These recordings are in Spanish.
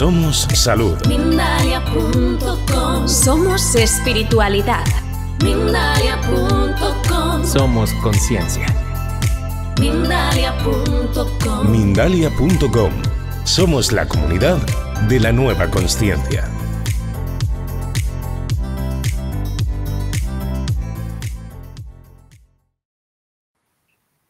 Somos salud. Somos espiritualidad. Somos conciencia. Mindalia.com. Mindalia.com. Somos la comunidad de la nueva conciencia.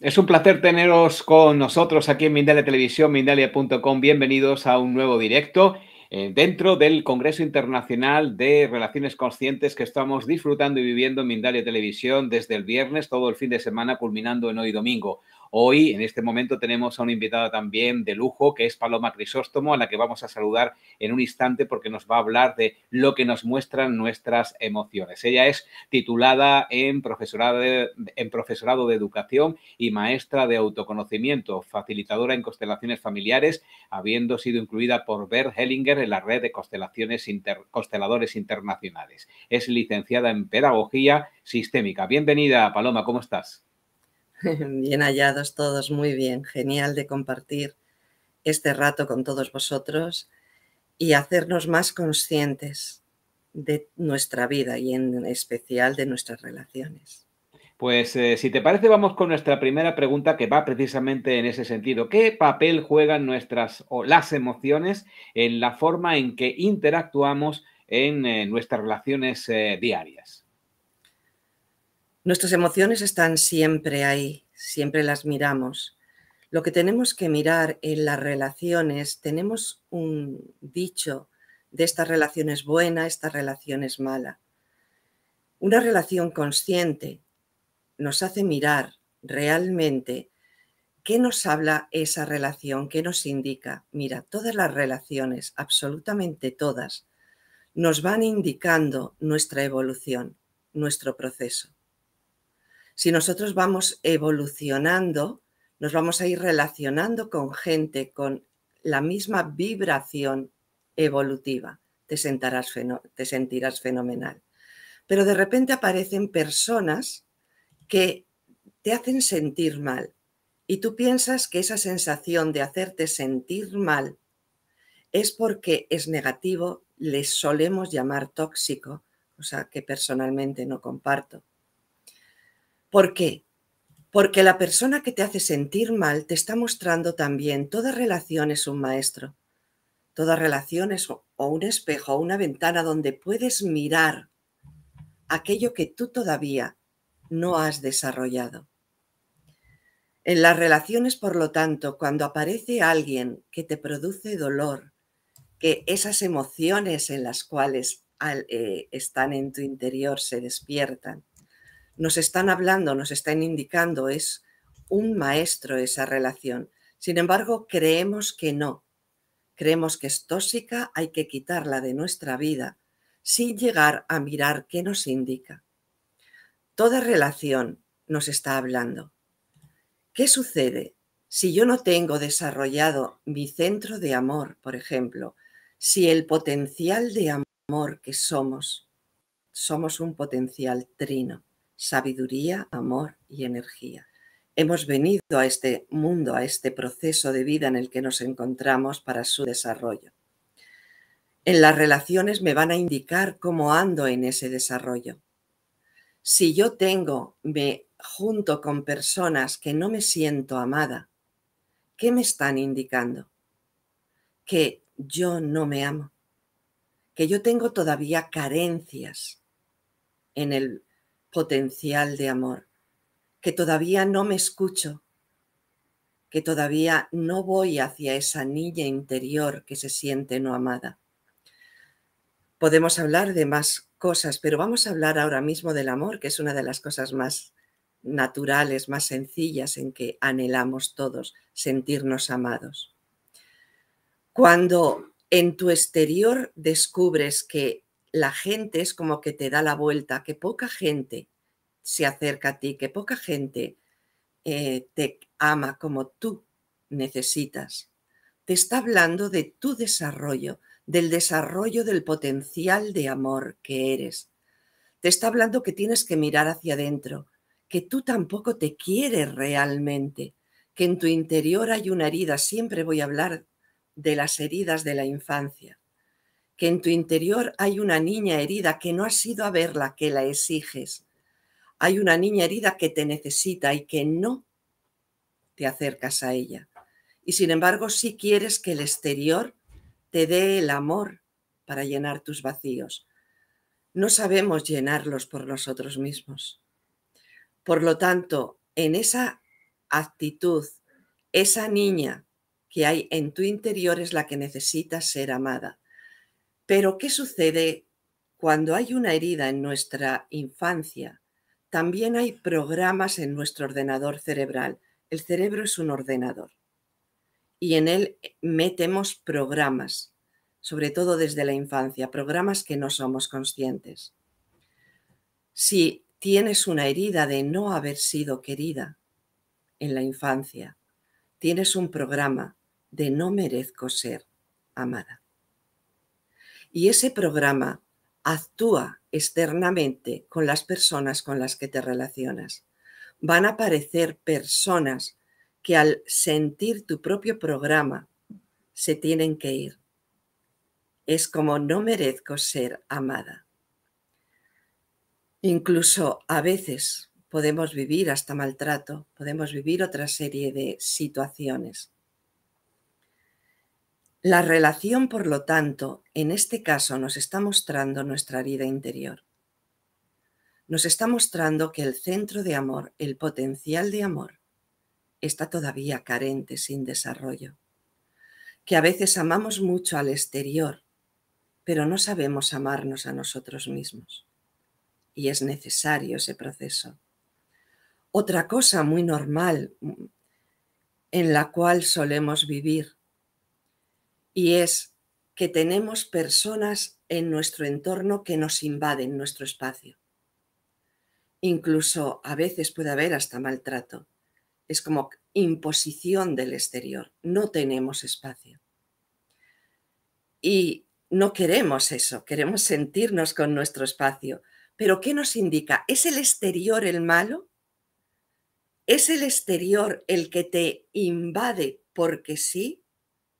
Es un placer teneros con nosotros aquí en Mindalia Televisión, mindalia.com. Bienvenidos a un nuevo directo eh, dentro del Congreso Internacional de Relaciones Conscientes que estamos disfrutando y viviendo en Mindalia Televisión desde el viernes, todo el fin de semana, culminando en hoy domingo. Hoy, en este momento, tenemos a una invitada también de lujo, que es Paloma Crisóstomo, a la que vamos a saludar en un instante porque nos va a hablar de lo que nos muestran nuestras emociones. Ella es titulada en profesorado de, en profesorado de educación y maestra de autoconocimiento, facilitadora en constelaciones familiares, habiendo sido incluida por Bert Hellinger en la red de constelaciones consteladores internacionales. Es licenciada en pedagogía sistémica. Bienvenida, Paloma, ¿cómo estás? Bien hallados todos, muy bien, genial de compartir este rato con todos vosotros y hacernos más conscientes de nuestra vida y en especial de nuestras relaciones. Pues eh, si te parece vamos con nuestra primera pregunta que va precisamente en ese sentido. ¿Qué papel juegan nuestras o las emociones en la forma en que interactuamos en eh, nuestras relaciones eh, diarias? Nuestras emociones están siempre ahí, siempre las miramos. Lo que tenemos que mirar en las relaciones, tenemos un dicho de esta relación es buena, esta relación es mala. Una relación consciente nos hace mirar realmente qué nos habla esa relación, qué nos indica. Mira, todas las relaciones, absolutamente todas, nos van indicando nuestra evolución, nuestro proceso si nosotros vamos evolucionando, nos vamos a ir relacionando con gente con la misma vibración evolutiva. Te, te sentirás fenomenal. Pero de repente aparecen personas que te hacen sentir mal y tú piensas que esa sensación de hacerte sentir mal es porque es negativo, le solemos llamar tóxico, cosa que personalmente no comparto. ¿Por qué? Porque la persona que te hace sentir mal te está mostrando también, toda relación es un maestro, toda relación es o un espejo o una ventana donde puedes mirar aquello que tú todavía no has desarrollado. En las relaciones, por lo tanto, cuando aparece alguien que te produce dolor, que esas emociones en las cuales eh, están en tu interior se despiertan, nos están hablando, nos están indicando, es un maestro esa relación. Sin embargo, creemos que no. Creemos que es tóxica, hay que quitarla de nuestra vida sin llegar a mirar qué nos indica. Toda relación nos está hablando. ¿Qué sucede si yo no tengo desarrollado mi centro de amor, por ejemplo? Si el potencial de amor que somos, somos un potencial trino sabiduría, amor y energía. Hemos venido a este mundo, a este proceso de vida en el que nos encontramos para su desarrollo. En las relaciones me van a indicar cómo ando en ese desarrollo. Si yo tengo, me junto con personas que no me siento amada, ¿qué me están indicando? Que yo no me amo, que yo tengo todavía carencias en el potencial de amor, que todavía no me escucho, que todavía no voy hacia esa niña interior que se siente no amada. Podemos hablar de más cosas, pero vamos a hablar ahora mismo del amor, que es una de las cosas más naturales, más sencillas en que anhelamos todos, sentirnos amados. Cuando en tu exterior descubres que la gente es como que te da la vuelta, que poca gente se acerca a ti, que poca gente eh, te ama como tú necesitas. Te está hablando de tu desarrollo, del desarrollo del potencial de amor que eres. Te está hablando que tienes que mirar hacia adentro, que tú tampoco te quieres realmente, que en tu interior hay una herida. Siempre voy a hablar de las heridas de la infancia que en tu interior hay una niña herida que no has ido a verla, que la exiges. Hay una niña herida que te necesita y que no te acercas a ella. Y sin embargo, sí quieres que el exterior te dé el amor para llenar tus vacíos. No sabemos llenarlos por nosotros mismos. Por lo tanto, en esa actitud, esa niña que hay en tu interior es la que necesita ser amada pero ¿qué sucede cuando hay una herida en nuestra infancia? También hay programas en nuestro ordenador cerebral. El cerebro es un ordenador y en él eh, metemos programas, sobre todo desde la infancia, programas que no somos conscientes. Si tienes una herida de no haber sido querida en la infancia, tienes un programa de no merezco ser amada. Y ese programa actúa externamente con las personas con las que te relacionas. Van a aparecer personas que al sentir tu propio programa se tienen que ir. Es como no merezco ser amada. Incluso a veces podemos vivir hasta maltrato, podemos vivir otra serie de situaciones. La relación, por lo tanto, en este caso nos está mostrando nuestra vida interior. Nos está mostrando que el centro de amor, el potencial de amor, está todavía carente, sin desarrollo. Que a veces amamos mucho al exterior, pero no sabemos amarnos a nosotros mismos. Y es necesario ese proceso. Otra cosa muy normal mm, en la cual solemos vivir y es que tenemos personas en nuestro entorno que nos invaden nuestro espacio. Incluso a veces puede haber hasta maltrato. Es como imposición del exterior. No tenemos espacio. Y no queremos eso, queremos sentirnos con nuestro espacio. Pero ¿qué nos indica? ¿Es el exterior el malo? ¿Es el exterior el que te invade porque sí?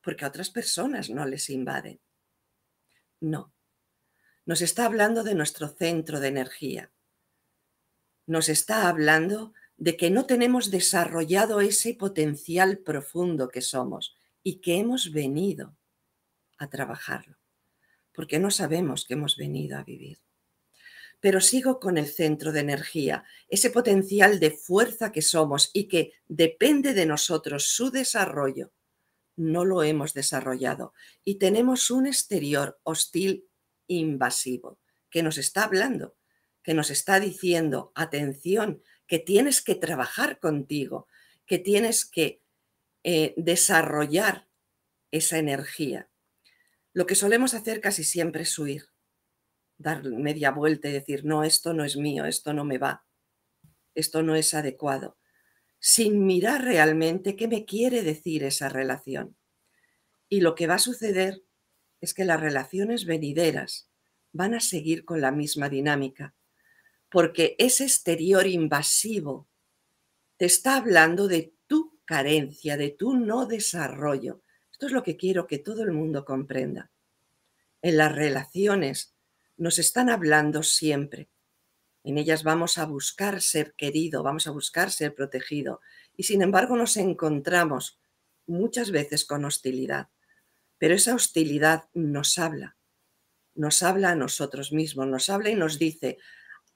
porque a otras personas no les invaden. No, nos está hablando de nuestro centro de energía. Nos está hablando de que no tenemos desarrollado ese potencial profundo que somos y que hemos venido a trabajarlo, porque no sabemos que hemos venido a vivir. Pero sigo con el centro de energía, ese potencial de fuerza que somos y que depende de nosotros su desarrollo no lo hemos desarrollado y tenemos un exterior hostil invasivo que nos está hablando, que nos está diciendo, atención, que tienes que trabajar contigo, que tienes que eh, desarrollar esa energía. Lo que solemos hacer casi siempre es huir, dar media vuelta y decir, no, esto no es mío, esto no me va, esto no es adecuado sin mirar realmente qué me quiere decir esa relación. Y lo que va a suceder es que las relaciones venideras van a seguir con la misma dinámica, porque ese exterior invasivo te está hablando de tu carencia, de tu no desarrollo. Esto es lo que quiero que todo el mundo comprenda. En las relaciones nos están hablando siempre en ellas vamos a buscar ser querido, vamos a buscar ser protegido. Y sin embargo nos encontramos muchas veces con hostilidad. Pero esa hostilidad nos habla, nos habla a nosotros mismos, nos habla y nos dice,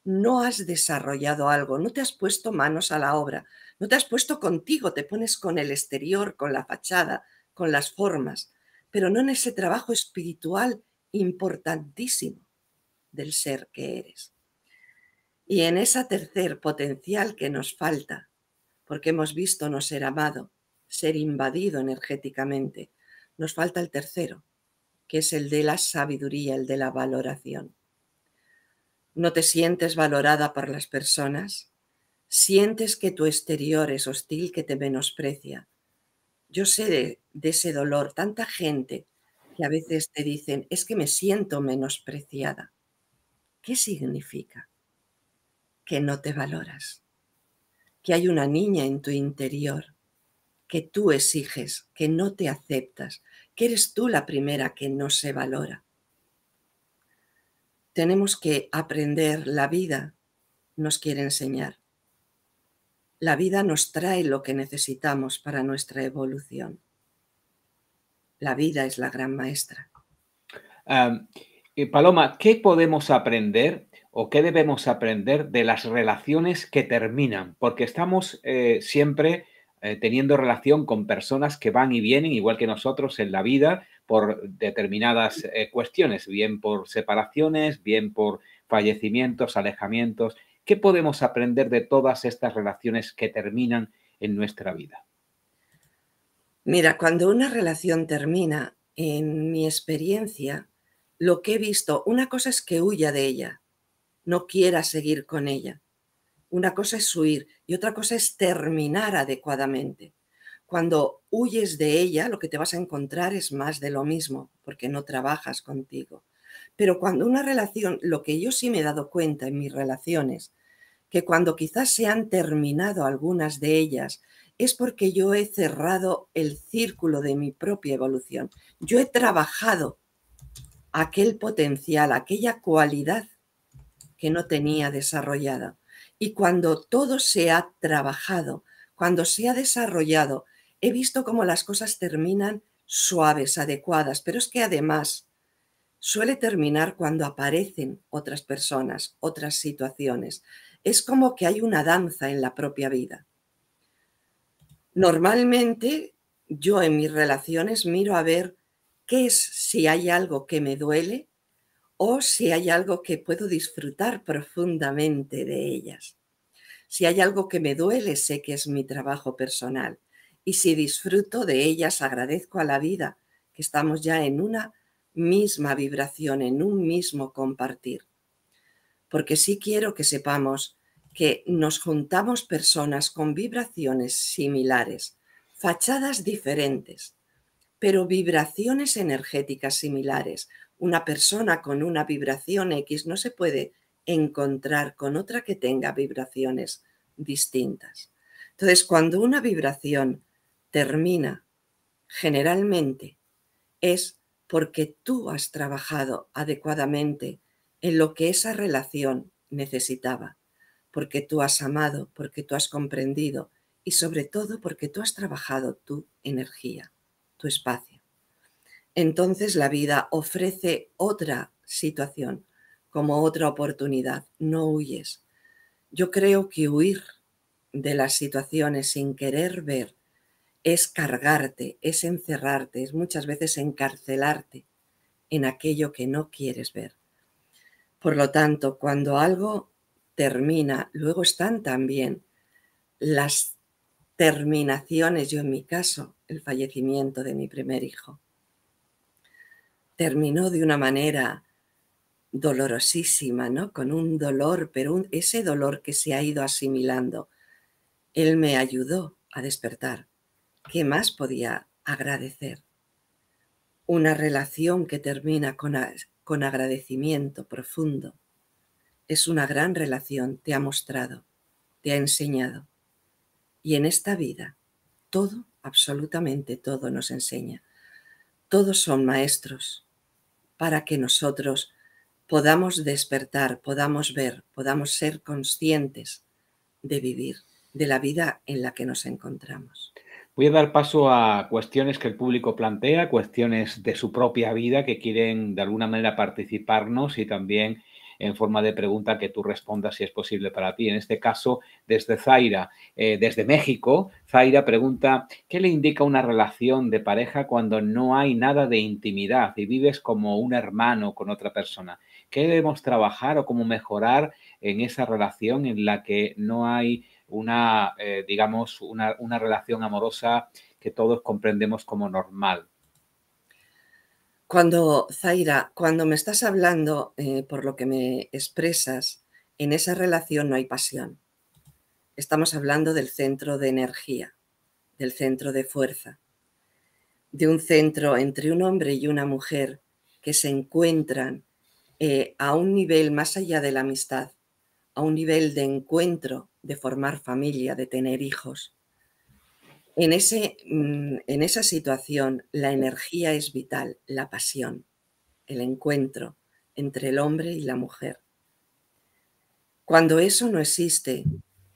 no has desarrollado algo, no te has puesto manos a la obra, no te has puesto contigo, te pones con el exterior, con la fachada, con las formas, pero no en ese trabajo espiritual importantísimo del ser que eres. Y en esa tercer potencial que nos falta, porque hemos visto no ser amado, ser invadido energéticamente, nos falta el tercero, que es el de la sabiduría, el de la valoración. ¿No te sientes valorada por las personas? ¿Sientes que tu exterior es hostil, que te menosprecia? Yo sé de ese dolor, tanta gente que a veces te dicen, es que me siento menospreciada. ¿Qué significa? que no te valoras, que hay una niña en tu interior que tú exiges, que no te aceptas, que eres tú la primera que no se valora. Tenemos que aprender, la vida nos quiere enseñar. La vida nos trae lo que necesitamos para nuestra evolución. La vida es la gran maestra. Eh, Paloma, ¿qué podemos aprender o qué debemos aprender de las relaciones que terminan, porque estamos eh, siempre eh, teniendo relación con personas que van y vienen, igual que nosotros en la vida, por determinadas eh, cuestiones, bien por separaciones, bien por fallecimientos, alejamientos. ¿Qué podemos aprender de todas estas relaciones que terminan en nuestra vida? Mira, cuando una relación termina, en mi experiencia, lo que he visto, una cosa es que huya de ella, no quiera seguir con ella. Una cosa es huir y otra cosa es terminar adecuadamente. Cuando huyes de ella, lo que te vas a encontrar es más de lo mismo, porque no trabajas contigo. Pero cuando una relación, lo que yo sí me he dado cuenta en mis relaciones, que cuando quizás se han terminado algunas de ellas, es porque yo he cerrado el círculo de mi propia evolución. Yo he trabajado aquel potencial, aquella cualidad que no tenía desarrollada. Y cuando todo se ha trabajado, cuando se ha desarrollado, he visto cómo las cosas terminan suaves, adecuadas, pero es que además suele terminar cuando aparecen otras personas, otras situaciones. Es como que hay una danza en la propia vida. Normalmente yo en mis relaciones miro a ver qué es si hay algo que me duele o si hay algo que puedo disfrutar profundamente de ellas. Si hay algo que me duele, sé que es mi trabajo personal. Y si disfruto de ellas, agradezco a la vida que estamos ya en una misma vibración, en un mismo compartir. Porque sí quiero que sepamos que nos juntamos personas con vibraciones similares, fachadas diferentes, pero vibraciones energéticas similares, una persona con una vibración X no se puede encontrar con otra que tenga vibraciones distintas. Entonces, cuando una vibración termina, generalmente es porque tú has trabajado adecuadamente en lo que esa relación necesitaba, porque tú has amado, porque tú has comprendido y sobre todo porque tú has trabajado tu energía, tu espacio entonces la vida ofrece otra situación, como otra oportunidad. No huyes. Yo creo que huir de las situaciones sin querer ver es cargarte, es encerrarte, es muchas veces encarcelarte en aquello que no quieres ver. Por lo tanto, cuando algo termina, luego están también las terminaciones, yo en mi caso, el fallecimiento de mi primer hijo terminó de una manera dolorosísima, ¿no? Con un dolor, pero ese dolor que se ha ido asimilando. Él me ayudó a despertar. ¿Qué más podía agradecer? Una relación que termina con, con agradecimiento profundo. Es una gran relación, te ha mostrado, te ha enseñado. Y en esta vida, todo, absolutamente todo nos enseña. Todos son maestros, para que nosotros podamos despertar, podamos ver, podamos ser conscientes de vivir, de la vida en la que nos encontramos. Voy a dar paso a cuestiones que el público plantea, cuestiones de su propia vida que quieren de alguna manera participarnos y también en forma de pregunta que tú respondas si es posible para ti. En este caso, desde Zaira, eh, desde México, Zaira pregunta, ¿qué le indica una relación de pareja cuando no hay nada de intimidad y vives como un hermano con otra persona? ¿Qué debemos trabajar o cómo mejorar en esa relación en la que no hay una, eh, digamos, una relación amorosa que todos comprendemos como normal? Cuando, Zaira, cuando me estás hablando, eh, por lo que me expresas, en esa relación no hay pasión. Estamos hablando del centro de energía, del centro de fuerza, de un centro entre un hombre y una mujer que se encuentran eh, a un nivel más allá de la amistad, a un nivel de encuentro, de formar familia, de tener hijos en, ese, mm, en esa situación la energía es vital, la pasión, el encuentro entre el hombre y la mujer. Cuando eso no existe,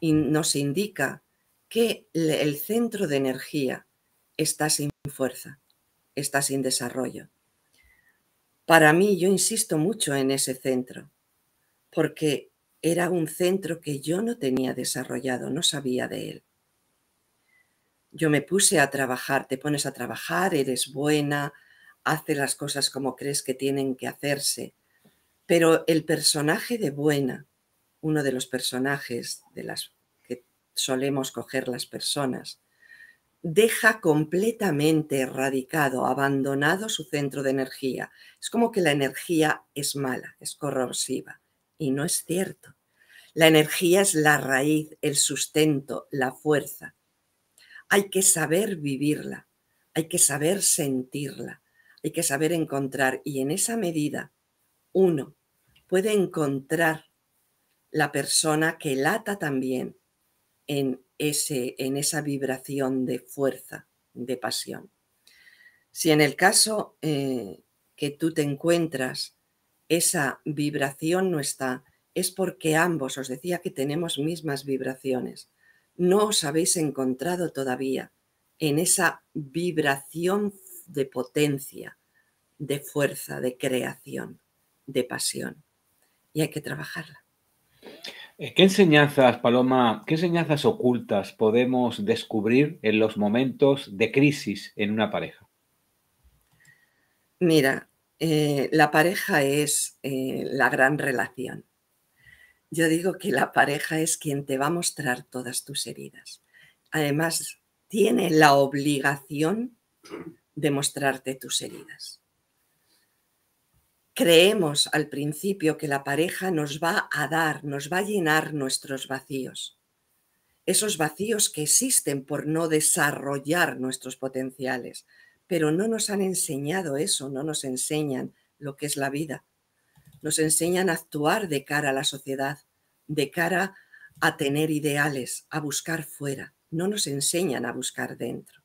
nos indica que el centro de energía está sin fuerza, está sin desarrollo. Para mí, yo insisto mucho en ese centro, porque era un centro que yo no tenía desarrollado, no sabía de él yo me puse a trabajar, te pones a trabajar, eres buena, haces las cosas como crees que tienen que hacerse. Pero el personaje de buena, uno de los personajes de las que solemos coger las personas, deja completamente erradicado, abandonado su centro de energía. Es como que la energía es mala, es corrosiva. Y no es cierto. La energía es la raíz, el sustento, la fuerza hay que saber vivirla, hay que saber sentirla, hay que saber encontrar. Y en esa medida, uno puede encontrar la persona que lata también en, ese, en esa vibración de fuerza, de pasión. Si en el caso eh, que tú te encuentras, esa vibración no está, es porque ambos, os decía que tenemos mismas vibraciones no os habéis encontrado todavía en esa vibración de potencia, de fuerza, de creación, de pasión. Y hay que trabajarla. Eh, ¿Qué enseñanzas, Paloma, qué enseñanzas ocultas podemos descubrir en los momentos de crisis en una pareja? Mira, eh, la pareja es eh, la gran relación. Yo digo que la pareja es quien te va a mostrar todas tus heridas. Además, tiene la obligación de mostrarte tus heridas. Creemos al principio que la pareja nos va a dar, nos va a llenar nuestros vacíos, esos vacíos que existen por no desarrollar nuestros potenciales, pero no nos han enseñado eso, no nos enseñan lo que es la vida, nos enseñan a actuar de cara a la sociedad, de cara a tener ideales, a buscar fuera, no nos enseñan a buscar dentro.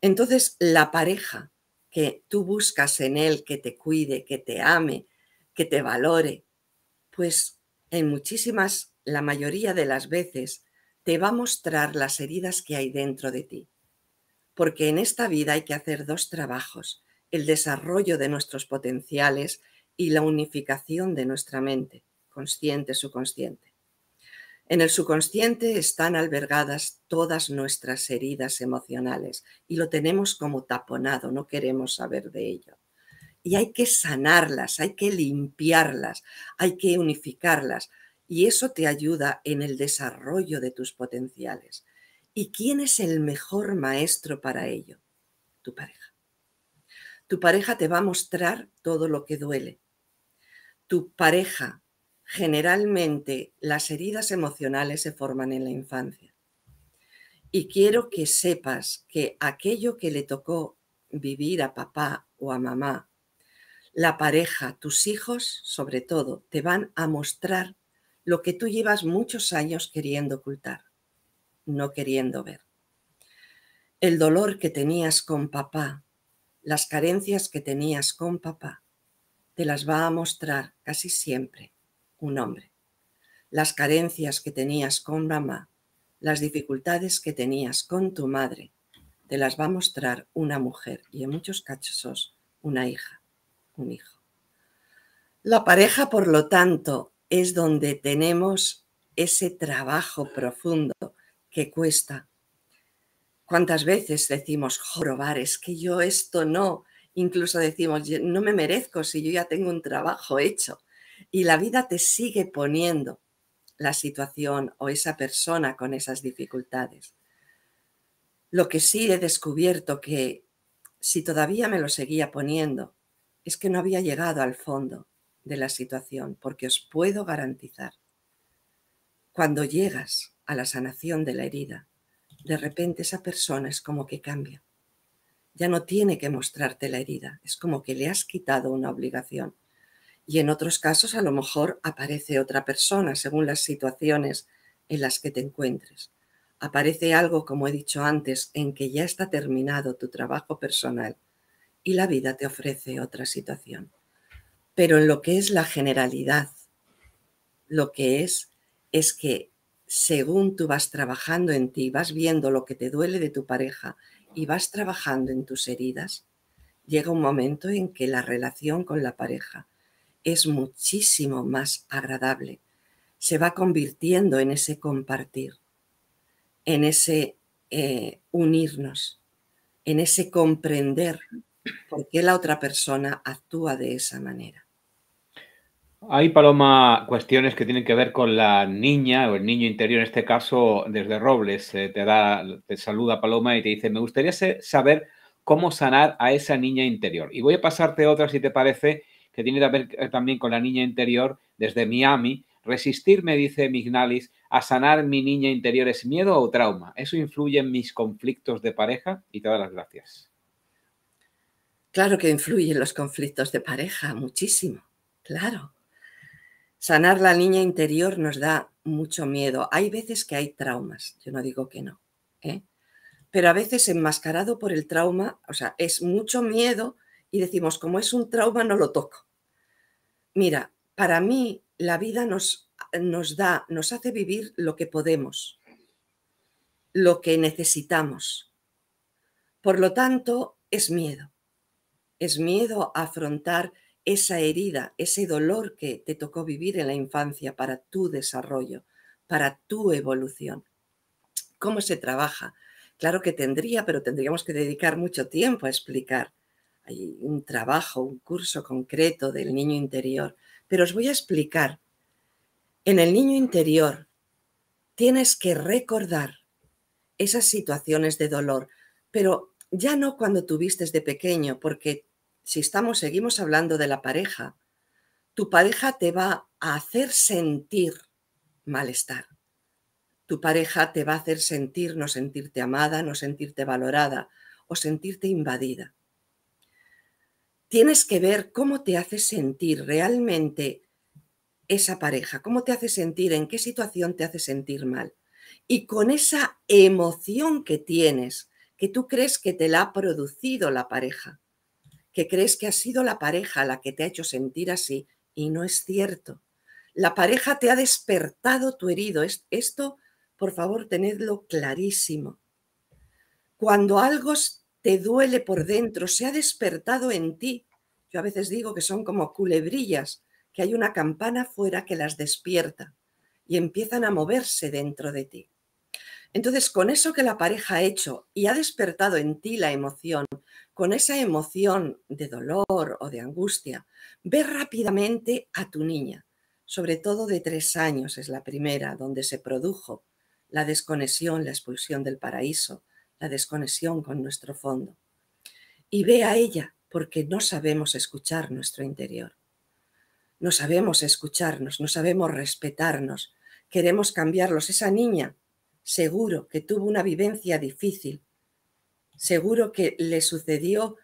Entonces, la pareja que tú buscas en él, que te cuide, que te ame, que te valore, pues en muchísimas, la mayoría de las veces, te va a mostrar las heridas que hay dentro de ti. Porque en esta vida hay que hacer dos trabajos, el desarrollo de nuestros potenciales y la unificación de nuestra mente, consciente, subconsciente. En el subconsciente están albergadas todas nuestras heridas emocionales y lo tenemos como taponado, no queremos saber de ello. Y hay que sanarlas, hay que limpiarlas, hay que unificarlas y eso te ayuda en el desarrollo de tus potenciales. ¿Y quién es el mejor maestro para ello? Tu pareja. Tu pareja te va a mostrar todo lo que duele, tu pareja. Generalmente las heridas emocionales se forman en la infancia. Y quiero que sepas que aquello que le tocó vivir a papá o a mamá, la pareja, tus hijos sobre todo, te van a mostrar lo que tú llevas muchos años queriendo ocultar, no queriendo ver. El dolor que tenías con papá, las carencias que tenías con papá, te las va a mostrar casi siempre un hombre. Las carencias que tenías con mamá, las dificultades que tenías con tu madre, te las va a mostrar una mujer y en muchos casos una hija, un hijo. La pareja, por lo tanto, es donde tenemos ese trabajo profundo que cuesta. ¿Cuántas veces decimos, jorobar, es que yo esto no, Incluso decimos, no me merezco si yo ya tengo un trabajo hecho. Y la vida te sigue poniendo la situación o esa persona con esas dificultades. Lo que sí he descubierto que si todavía me lo seguía poniendo es que no había llegado al fondo de la situación, porque os puedo garantizar, cuando llegas a la sanación de la herida, de repente esa persona es como que cambia ya no tiene que mostrarte la herida, es como que le has quitado una obligación. Y en otros casos a lo mejor aparece otra persona según las situaciones en las que te encuentres. Aparece algo, como he dicho antes, en que ya está terminado tu trabajo personal y la vida te ofrece otra situación. Pero en lo que es la generalidad, lo que es es que según tú vas trabajando en ti, vas viendo lo que te duele de tu pareja y vas trabajando en tus heridas, llega un momento en que la relación con la pareja es muchísimo más agradable, se va convirtiendo en ese compartir, en ese eh, unirnos, en ese comprender por qué la otra persona actúa de esa manera. Hay, Paloma, cuestiones que tienen que ver con la niña o el niño interior, en este caso desde Robles. Eh, te, da, te saluda Paloma y te dice, me gustaría saber cómo sanar a esa niña interior. Y voy a pasarte otra, si te parece, que tiene que ver eh, también con la niña interior desde Miami. Resistirme, dice Mignalis, a sanar mi niña interior es miedo o trauma. ¿Eso influye en mis conflictos de pareja? Y te das las gracias. Claro que influyen los conflictos de pareja, muchísimo, claro. Sanar la niña interior nos da mucho miedo. Hay veces que hay traumas, yo no digo que no, ¿eh? pero a veces enmascarado por el trauma, o sea, es mucho miedo y decimos, como es un trauma, no lo toco. Mira, para mí la vida nos, nos da, nos hace vivir lo que podemos, lo que necesitamos. Por lo tanto, es miedo. Es miedo a afrontar esa herida, ese dolor que te tocó vivir en la infancia para tu desarrollo, para tu evolución. ¿Cómo se trabaja? Claro que tendría, pero tendríamos que dedicar mucho tiempo a explicar. Hay un trabajo, un curso concreto del niño interior, pero os voy a explicar. En el niño interior tienes que recordar esas situaciones de dolor, pero ya no cuando tuviste de pequeño, porque si estamos, seguimos hablando de la pareja, tu pareja te va a hacer sentir malestar. Tu pareja te va a hacer sentir no sentirte amada, no sentirte valorada o sentirte invadida. Tienes que ver cómo te hace sentir realmente esa pareja, cómo te hace sentir, en qué situación te hace sentir mal. Y con esa emoción que tienes, que tú crees que te la ha producido la pareja, que crees que ha sido la pareja la que te ha hecho sentir así y no es cierto. La pareja te ha despertado tu herido. Esto, por favor, tenedlo clarísimo. Cuando algo te duele por dentro, se ha despertado en ti. Yo a veces digo que son como culebrillas, que hay una campana fuera que las despierta y empiezan a moverse dentro de ti. Entonces, con eso que la pareja ha hecho y ha despertado en ti la emoción, con esa emoción de dolor o de angustia, ve rápidamente a tu niña, sobre todo de tres años es la primera, donde se produjo la desconexión, la expulsión del paraíso, la desconexión con nuestro fondo. Y ve a ella, porque no sabemos escuchar nuestro interior. No sabemos escucharnos, no sabemos respetarnos, queremos cambiarlos. Esa niña seguro que tuvo una vivencia difícil, seguro que le sucedió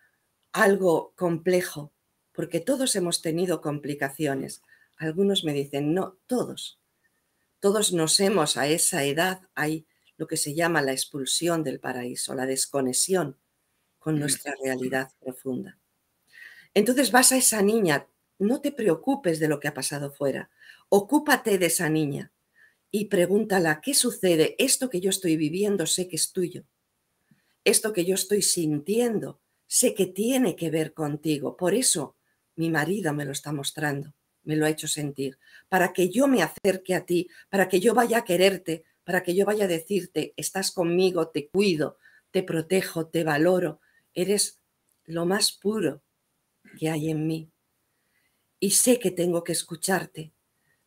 algo complejo, porque todos hemos tenido complicaciones. Algunos me dicen, no, todos. Todos nos hemos a esa edad, hay lo que se llama la expulsión del paraíso, la desconexión con mm. nuestra realidad profunda. Entonces vas a esa niña, no te preocupes de lo que ha pasado fuera, ocúpate de esa niña, y pregúntala, ¿qué sucede? Esto que yo estoy viviendo sé que es tuyo. Esto que yo estoy sintiendo sé que tiene que ver contigo. Por eso mi marido me lo está mostrando, me lo ha hecho sentir, para que yo me acerque a ti, para que yo vaya a quererte, para que yo vaya a decirte, estás conmigo, te cuido, te protejo, te valoro, eres lo más puro que hay en mí. Y sé que tengo que escucharte,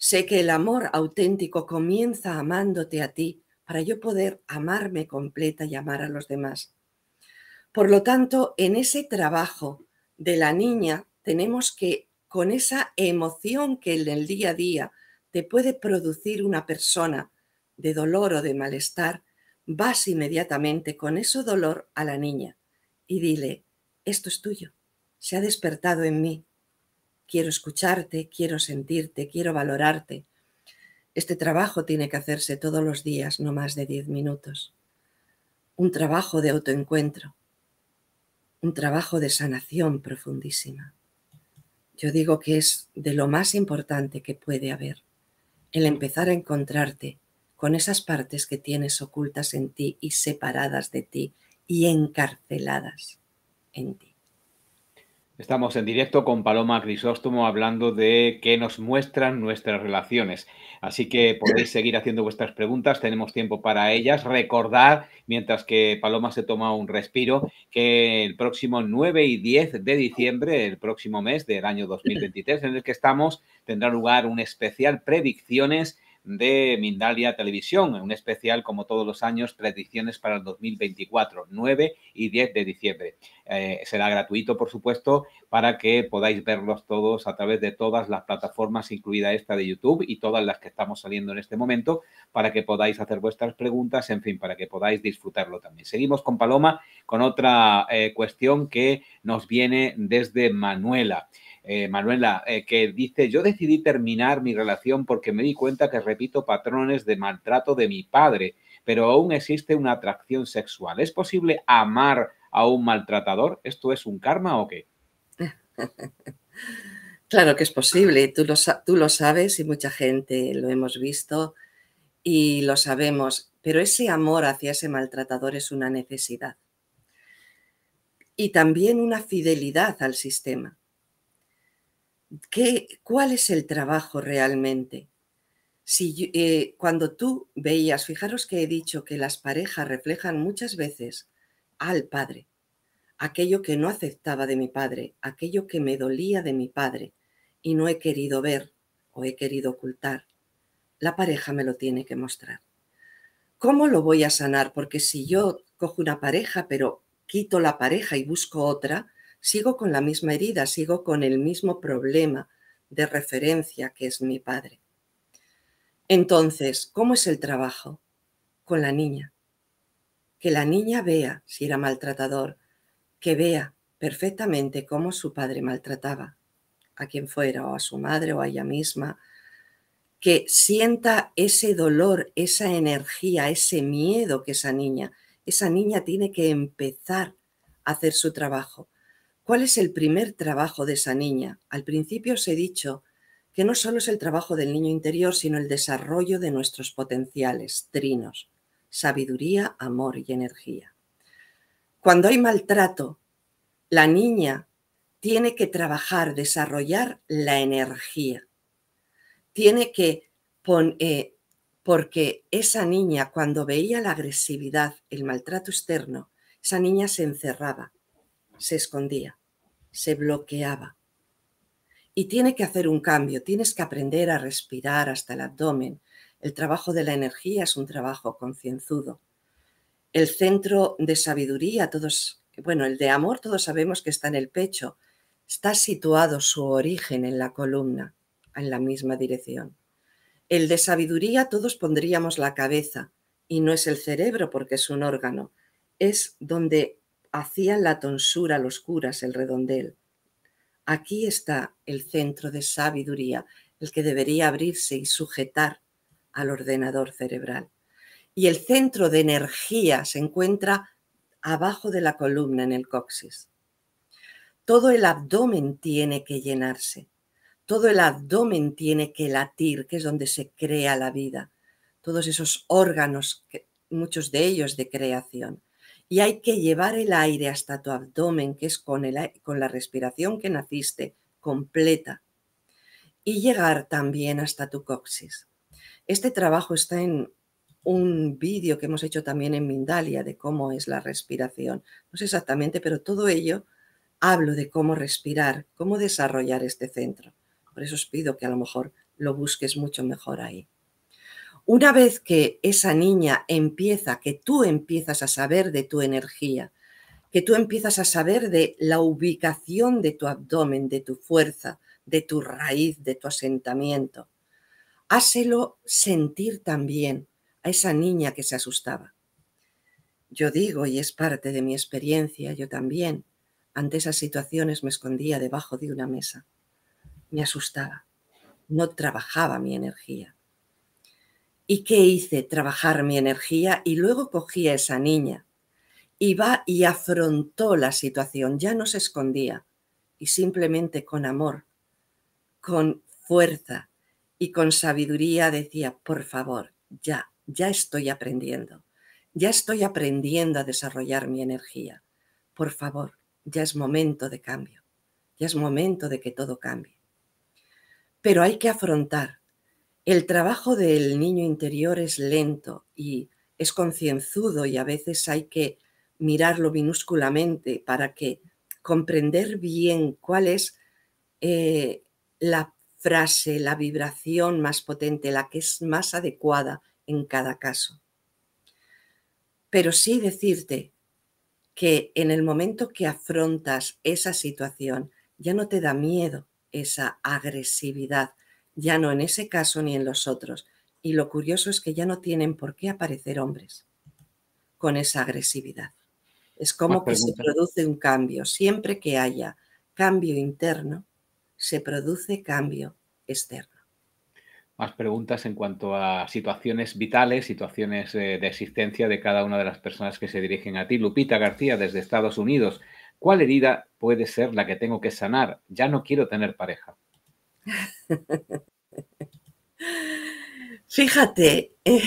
Sé que el amor auténtico comienza amándote a ti para yo poder amarme completa y amar a los demás. Por lo tanto, en ese trabajo de la niña tenemos que, con esa emoción que en el día a día te puede producir una persona de dolor o de malestar, vas inmediatamente con ese dolor a la niña y dile, esto es tuyo, se ha despertado en mí, quiero escucharte, quiero sentirte, quiero valorarte. Este trabajo tiene que hacerse todos los días, no más de 10 minutos. Un trabajo de autoencuentro, un trabajo de sanación profundísima. Yo digo que es de lo más importante que puede haber, el empezar a encontrarte con esas partes que tienes ocultas en ti y separadas de ti y encarceladas en ti. Estamos en directo con Paloma Crisóstomo hablando de qué nos muestran nuestras relaciones. Así que podéis seguir haciendo vuestras preguntas, tenemos tiempo para ellas. Recordar, mientras que Paloma se toma un respiro, que el próximo 9 y 10 de diciembre, el próximo mes del año 2023 en el que estamos, tendrá lugar un especial predicciones de Mindalia Televisión, en un especial como todos los años, predicciones para el 2024, 9 y 10 de diciembre. Eh, será gratuito, por supuesto, para que podáis verlos todos a través de todas las plataformas, incluida esta de YouTube y todas las que estamos saliendo en este momento, para que podáis hacer vuestras preguntas, en fin, para que podáis disfrutarlo también. Seguimos con Paloma con otra eh, cuestión que nos viene desde Manuela. Eh, Manuela, eh, que dice, yo decidí terminar mi relación porque me di cuenta que repito patrones de maltrato de mi padre, pero aún existe una atracción sexual. ¿Es posible amar a un maltratador? ¿Esto es un karma o qué? Claro que es posible, tú lo sabes y mucha gente lo hemos visto y lo sabemos, pero ese amor hacia ese maltratador es una necesidad y también una fidelidad al sistema. ¿qué, ¿cuál es el trabajo realmente? Si, eh, cuando tú veías, fijaros que he dicho que las parejas reflejan muchas veces al padre, aquello que no aceptaba de mi padre, aquello que me dolía de mi padre y no he querido ver o he querido ocultar, la pareja me lo tiene que mostrar. ¿Cómo lo voy a sanar? Porque si yo cojo una pareja, pero quito la pareja y busco otra, sigo con la misma herida, sigo con el mismo problema de referencia que es mi padre. Entonces, ¿cómo es el trabajo con la niña? Que la niña vea, si era maltratador, que vea perfectamente cómo su padre maltrataba a quien fuera, o a su madre, o a ella misma, que sienta ese dolor, esa energía, ese miedo que esa niña, esa niña tiene que empezar a hacer su trabajo ¿Cuál es el primer trabajo de esa niña? Al principio os he dicho que no solo es el trabajo del niño interior, sino el desarrollo de nuestros potenciales, trinos, sabiduría, amor y energía. Cuando hay maltrato, la niña tiene que trabajar, desarrollar la energía. Tiene que poner, eh, porque esa niña cuando veía la agresividad, el maltrato externo, esa niña se encerraba, se escondía, se bloqueaba. Y tiene que hacer un cambio, tienes que aprender a respirar hasta el abdomen. El trabajo de la energía es un trabajo concienzudo. El centro de sabiduría, todos, bueno, el de amor todos sabemos que está en el pecho, está situado su origen en la columna, en la misma dirección. El de sabiduría todos pondríamos la cabeza y no es el cerebro porque es un órgano, es donde hacían la tonsura los curas el redondel. Aquí está el centro de sabiduría, el que debería abrirse y sujetar al ordenador cerebral. Y el centro de energía se encuentra abajo de la columna en el coxis. Todo el abdomen tiene que llenarse, todo el abdomen tiene que latir, que es donde se crea la vida, todos esos órganos, muchos de ellos de creación y hay que llevar el aire hasta tu abdomen, que es con, la respiración que naciste, completa, y llegar también hasta tu coxis. Este trabajo está en un vídeo que hemos hecho también en Mindalia de cómo es la respiración. No sé exactamente, pero todo ello hablo de cómo respirar, cómo desarrollar este centro. Por eso os pido que a lo mejor lo busques mucho mejor ahí. Una vez que esa niña empieza, que tú empiezas a saber de tu energía, que tú empiezas a saber de la ubicación de tu abdomen, de tu fuerza, de tu raíz, de tu asentamiento, háselo sentir también a esa niña que se asustaba. Yo digo, y es parte de mi experiencia, yo también, ante esas situaciones me escondía debajo de una mesa. Me asustaba. No trabajaba mi energía. ¿Y qué hice? Trabajar mi energía y luego cogí a esa niña. iba y afrontó la situación, ya no se escondía. Y simplemente con amor, con fuerza y con sabiduría decía, por favor, ya, ya estoy aprendiendo. Ya estoy aprendiendo a desarrollar mi energía. Por favor, ya es momento de cambio. Ya es momento de que todo cambie. Pero hay que afrontar el trabajo del niño interior es lento y es concienzudo y a veces hay que mirarlo minúsculamente para que comprender bien cuál es eh, la frase, la vibración más potente, la que es más adecuada en cada caso. Pero sí decirte que en el momento que afrontas esa situación, ya no te da miedo esa agresividad, ya no en ese caso ni en los otros, y lo curioso es que ya no tienen por qué aparecer hombres con esa agresividad. Es como que se produce un cambio. Siempre que haya cambio interno, se produce cambio externo. Más preguntas en cuanto a situaciones vitales, situaciones eh, de existencia de cada una de las personas que se dirigen a ti. Lupita García, desde Estados Unidos. ¿Cuál herida puede ser la que tengo que sanar? Ya no quiero tener pareja. Fíjate, eh,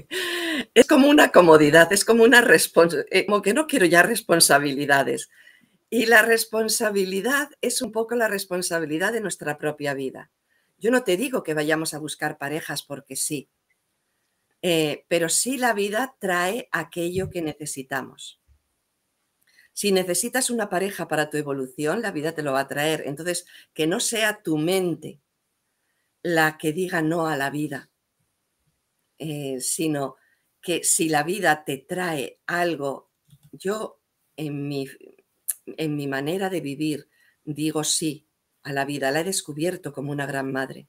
es como una comodidad, es como una responsabilidad, eh, como que no quiero ya responsabilidades. Y la responsabilidad es un poco la responsabilidad de nuestra propia vida. Yo no te digo que vayamos a buscar parejas porque sí, eh, pero sí la vida trae aquello que necesitamos. Si necesitas una pareja para tu evolución, la vida te lo va a traer. Entonces, que no sea tu mente la que diga no a la vida, eh, sino que si la vida te trae algo, yo en mi, en mi manera de vivir digo sí a la vida, la he descubierto como una gran madre,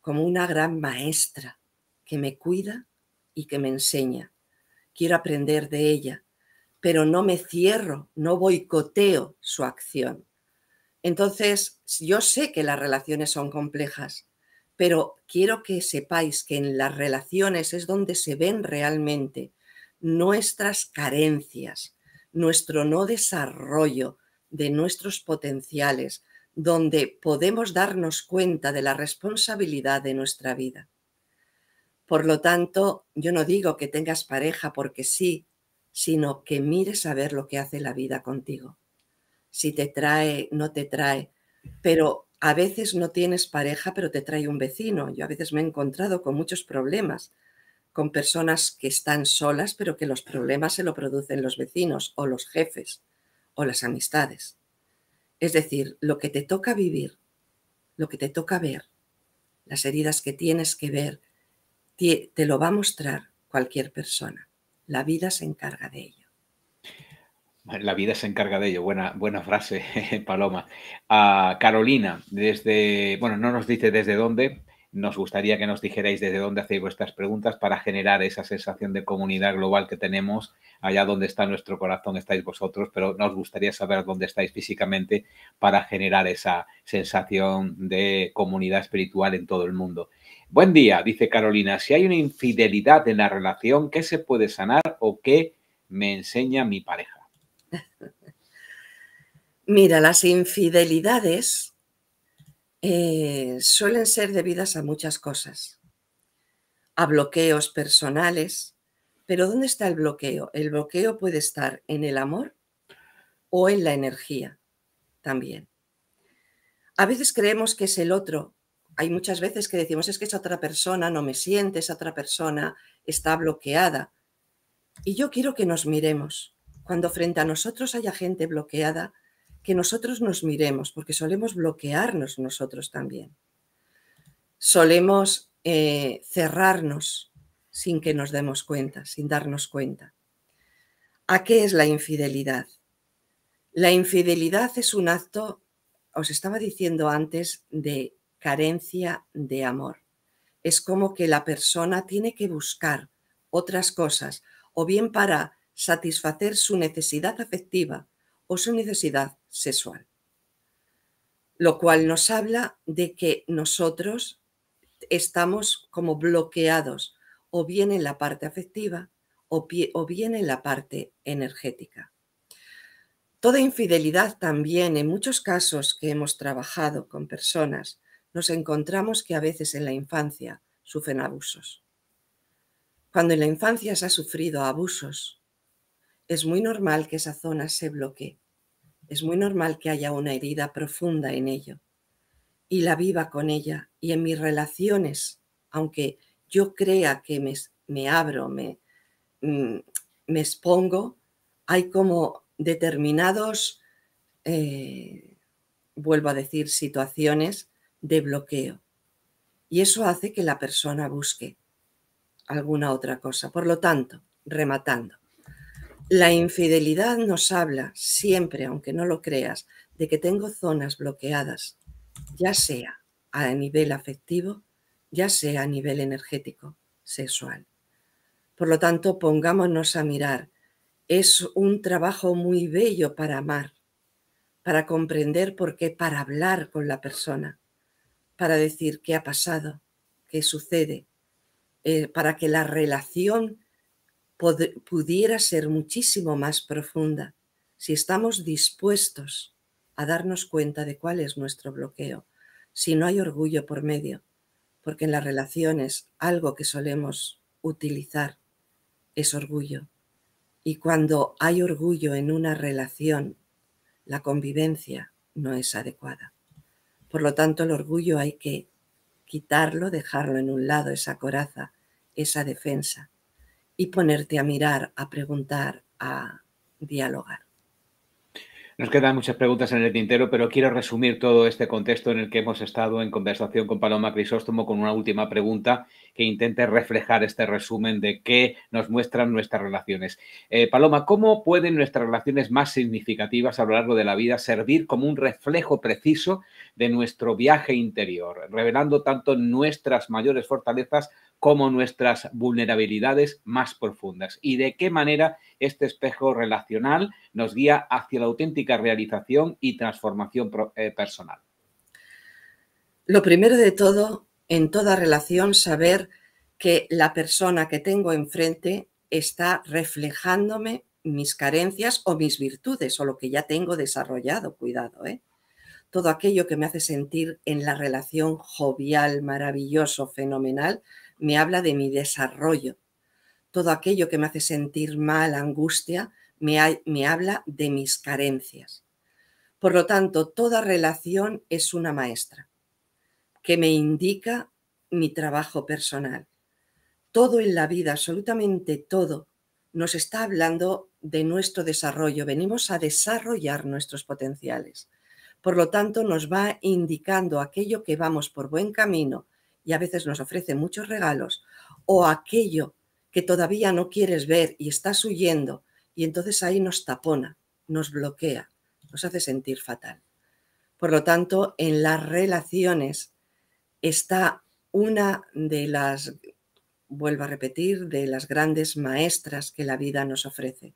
como una gran maestra que me cuida y que me enseña. Quiero aprender de ella pero no me cierro, no boicoteo su acción. Entonces, yo sé que las relaciones son complejas, pero quiero que sepáis que en las relaciones es donde se ven realmente nuestras carencias, nuestro no desarrollo de nuestros potenciales, donde podemos darnos cuenta de la responsabilidad de nuestra vida. Por lo tanto, yo no digo que tengas pareja porque sí sino que mires a ver lo que hace la vida contigo. Si te trae, no te trae, pero a veces no tienes pareja, pero te trae un vecino. Yo a veces me he encontrado con muchos problemas, con personas que están solas, pero que los problemas se lo producen los vecinos o los jefes o las amistades. Es decir, lo que te toca vivir, lo que te toca ver, las heridas que tienes que ver, te, lo va a mostrar cualquier persona. La vida se encarga de ello. La vida se encarga de ello. Buena, buena frase, Paloma. A ah, Carolina, desde, bueno, no nos dice desde dónde. Nos gustaría que nos dijerais desde dónde hacéis vuestras preguntas para generar esa sensación de comunidad global que tenemos. Allá donde está nuestro corazón estáis vosotros, pero nos gustaría saber dónde estáis físicamente para generar esa sensación de comunidad espiritual en todo el mundo. Buen día, dice Carolina. Si hay una infidelidad en la relación, ¿qué se puede sanar o qué me enseña mi pareja? Mira, las infidelidades eh, suelen ser debidas a muchas cosas, a bloqueos personales, pero ¿dónde está el bloqueo? El bloqueo puede estar en el amor o en la energía también. A veces creemos que es el otro hay muchas veces que decimos es que esa otra persona no me siente, esa otra persona está bloqueada. Y yo quiero que nos miremos. Cuando frente a nosotros haya gente bloqueada, que nosotros nos miremos, porque solemos bloquearnos nosotros también. Solemos eh, cerrarnos sin que nos demos cuenta, sin darnos cuenta. ¿A qué es la infidelidad? La infidelidad es un acto, os estaba diciendo antes, de carencia de amor. Es como que la persona tiene que buscar otras cosas, o bien para satisfacer su necesidad afectiva o su necesidad sexual. Lo cual nos habla de que nosotros estamos como bloqueados, o bien en la parte afectiva o, bien en la parte energética. Toda infidelidad también, en muchos casos que hemos trabajado con personas, nos encontramos que a veces en la infancia sufren abusos. Cuando en la infancia se ha sufrido abusos, es muy normal que esa zona se bloquee, es muy normal que haya una herida profunda en ello y la viva con ella y en mis relaciones, aunque yo crea que me, abro, mm, me, expongo, hay como determinados, eh, vuelvo a decir, situaciones de bloqueo. Y eso hace que la persona busque alguna otra cosa. Por lo tanto, rematando, la infidelidad nos habla siempre, aunque no lo creas, de que tengo zonas bloqueadas, ya sea a nivel afectivo, ya sea a nivel energético, sexual. Por lo tanto, pongámonos a mirar. Es un trabajo muy bello para amar, para comprender por qué, para hablar con la persona, para decir qué ha pasado, qué sucede, eh, para que la relación pudiera ser muchísimo más profunda si estamos dispuestos a darnos cuenta de cuál es nuestro bloqueo, si no hay orgullo por medio, porque en las relaciones algo que solemos utilizar es orgullo. Y cuando hay orgullo en una relación, la convivencia no es adecuada. Por lo tanto, el orgullo hay que quitarlo, dejarlo en un lado, esa coraza, esa defensa, y ponerte a mirar, a preguntar, a dialogar. Nos quedan muchas preguntas en el tintero, pero quiero resumir todo este contexto en el que hemos estado en conversación con Paloma Crisóstomo con una última pregunta que intente reflejar este resumen de qué nos muestran nuestras relaciones. Eh, Paloma, ¿cómo pueden nuestras relaciones más significativas a lo largo de la vida servir como un reflejo preciso de nuestro viaje interior, revelando tanto nuestras mayores fortalezas como nuestras vulnerabilidades más profundas y de qué manera este espejo relacional nos guía hacia la auténtica realización y transformación eh, personal. Lo primero de todo en toda relación saber que la persona que tengo enfrente está reflejándome mis carencias o mis virtudes o lo que ya tengo desarrollado, cuidado, ¿eh? todo aquello que me hace sentir en la relación jovial, maravilloso, fenomenal, me habla de mi desarrollo. Todo aquello que me hace sentir mal, angustia, me, me habla de mis carencias. Por lo tanto, toda relación es una maestra que me indica mi trabajo personal. Todo en la vida, absolutamente todo, nos está hablando de nuestro desarrollo. Venimos a desarrollar nuestros potenciales. Por lo tanto, nos va indicando aquello que vamos por buen camino y a veces nos ofrece muchos regalos o aquello que todavía no quieres ver y estás huyendo y entonces ahí nos tapona, nos bloquea, nos hace sentir fatal. Por lo tanto, en las relaciones está una de las, vuelvo a repetir, de las grandes maestras que la vida nos ofrece.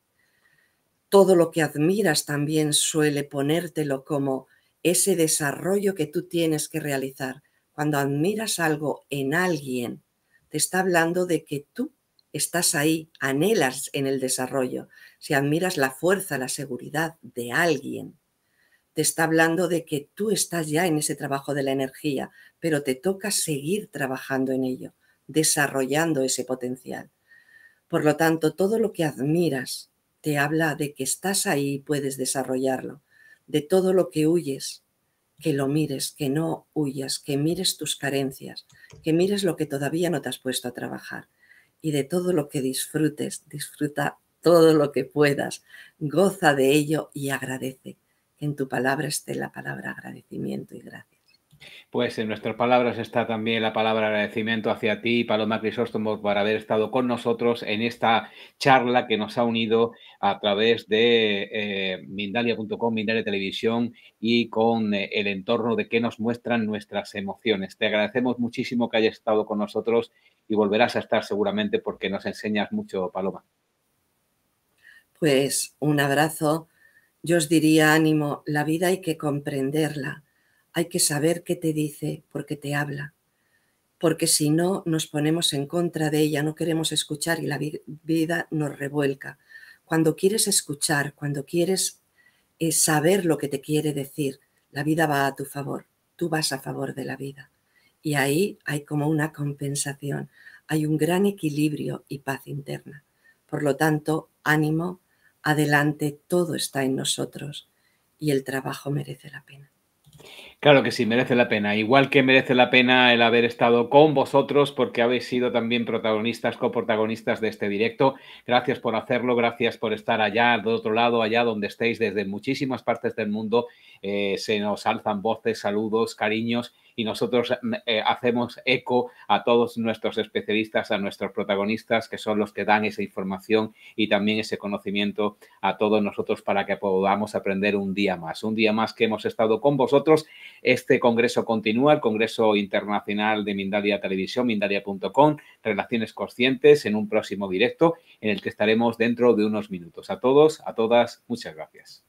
Todo lo que admiras también suele ponértelo como ese desarrollo que tú tienes que realizar. Cuando admiras algo en alguien, te está hablando de que tú estás ahí, anhelas en el desarrollo. Si admiras la fuerza, la seguridad de alguien, te está hablando de que tú estás ya en ese trabajo de la energía, pero te toca seguir trabajando en ello, desarrollando ese potencial. Por lo tanto, todo lo que admiras te habla de que estás ahí y puedes desarrollarlo, de todo lo que huyes, que lo mires, que no huyas, que mires tus carencias, que mires lo que todavía no te has puesto a trabajar y de todo lo que disfrutes, disfruta todo lo que puedas, goza de ello y agradece en tu palabra esté la palabra agradecimiento y gracias. Pues en nuestras palabras está también la palabra agradecimiento hacia ti, Paloma Crisóstomo, por haber estado con nosotros en esta charla que nos ha unido a través de eh, Mindalia.com, Mindalia Televisión y con eh, el entorno de que nos muestran nuestras emociones. Te agradecemos muchísimo que hayas estado con nosotros y volverás a estar seguramente porque nos enseñas mucho, Paloma. Pues un abrazo yo os diría ánimo, la vida hay que comprenderla, hay que saber qué te dice, porque te habla, porque si no nos ponemos en contra de ella, no queremos escuchar y la vida nos revuelca. Cuando quieres escuchar, cuando quieres eh, saber lo que te quiere decir, la vida va a tu favor, tú vas a favor de la vida. Y ahí hay como una compensación, hay un gran equilibrio y paz interna. Por lo tanto, ánimo, Adelante, todo está en nosotros y el trabajo merece la pena. Claro que sí, merece la pena. Igual que merece la pena el haber estado con vosotros porque habéis sido también protagonistas, coprotagonistas de este directo. Gracias por hacerlo, gracias por estar allá, de otro lado, allá donde estéis, desde muchísimas partes del mundo. Eh, se nos alzan voces, saludos, cariños y nosotros mm, eh, hacemos eco a todos nuestros especialistas, a nuestros protagonistas, que son los que dan esa información y también ese conocimiento a todos nosotros para que podamos aprender un día más, un día más que hemos estado con vosotros este congreso continúa, el Congreso Internacional de Mindalia Televisión, mindalia.com, Relaciones Conscientes, en un próximo directo en el que estaremos dentro de unos minutos. A todos, a todas, muchas gracias.